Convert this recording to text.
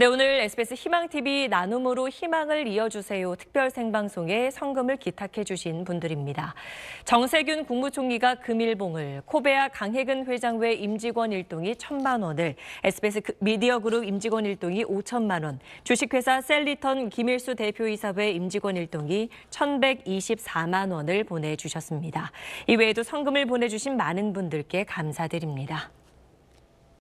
네, 오늘 SBS 희망TV 나눔으로 희망을 이어주세요 특별 생방송에 성금을 기탁해 주신 분들입니다. 정세균 국무총리가 금일봉을, 코베아 강혜근 회장 외 임직원 일동이 천만 원을, SBS 그 미디어그룹 임직원 일동이 오천만 원, 주식회사 셀리턴 김일수 대표이사 외 임직원 일동이 천백이십만 원을 보내주셨습니다. 이외에도 성금을 보내주신 많은 분들께 감사드립니다.